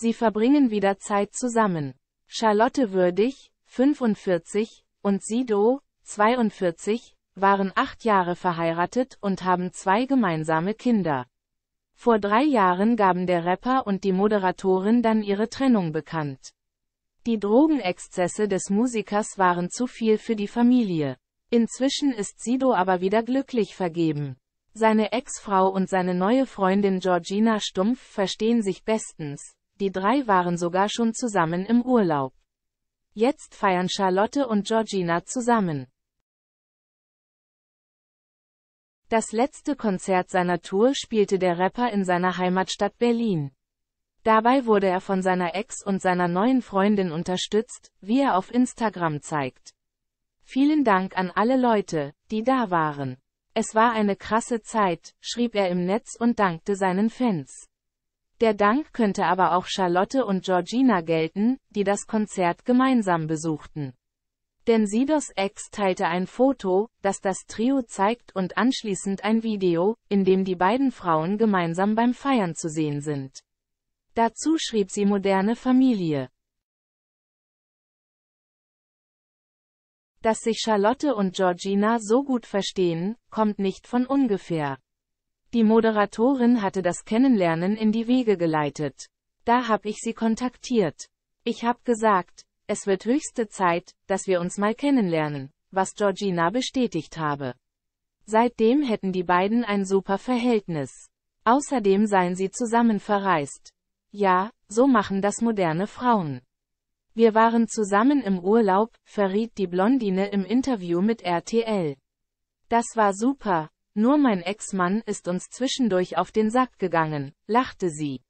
Sie verbringen wieder Zeit zusammen. Charlotte Würdig, 45, und Sido, 42, waren acht Jahre verheiratet und haben zwei gemeinsame Kinder. Vor drei Jahren gaben der Rapper und die Moderatorin dann ihre Trennung bekannt. Die Drogenexzesse des Musikers waren zu viel für die Familie. Inzwischen ist Sido aber wieder glücklich vergeben. Seine Ex-Frau und seine neue Freundin Georgina Stumpf verstehen sich bestens. Die drei waren sogar schon zusammen im Urlaub. Jetzt feiern Charlotte und Georgina zusammen. Das letzte Konzert seiner Tour spielte der Rapper in seiner Heimatstadt Berlin. Dabei wurde er von seiner Ex und seiner neuen Freundin unterstützt, wie er auf Instagram zeigt. Vielen Dank an alle Leute, die da waren. Es war eine krasse Zeit, schrieb er im Netz und dankte seinen Fans. Der Dank könnte aber auch Charlotte und Georgina gelten, die das Konzert gemeinsam besuchten. Denn Sidos Ex teilte ein Foto, das das Trio zeigt und anschließend ein Video, in dem die beiden Frauen gemeinsam beim Feiern zu sehen sind. Dazu schrieb sie moderne Familie. Dass sich Charlotte und Georgina so gut verstehen, kommt nicht von ungefähr. Die Moderatorin hatte das Kennenlernen in die Wege geleitet. Da habe ich sie kontaktiert. Ich habe gesagt, es wird höchste Zeit, dass wir uns mal kennenlernen, was Georgina bestätigt habe. Seitdem hätten die beiden ein super Verhältnis. Außerdem seien sie zusammen verreist. Ja, so machen das moderne Frauen. Wir waren zusammen im Urlaub, verriet die Blondine im Interview mit RTL. Das war super, nur mein Ex-Mann ist uns zwischendurch auf den Sack gegangen, lachte sie.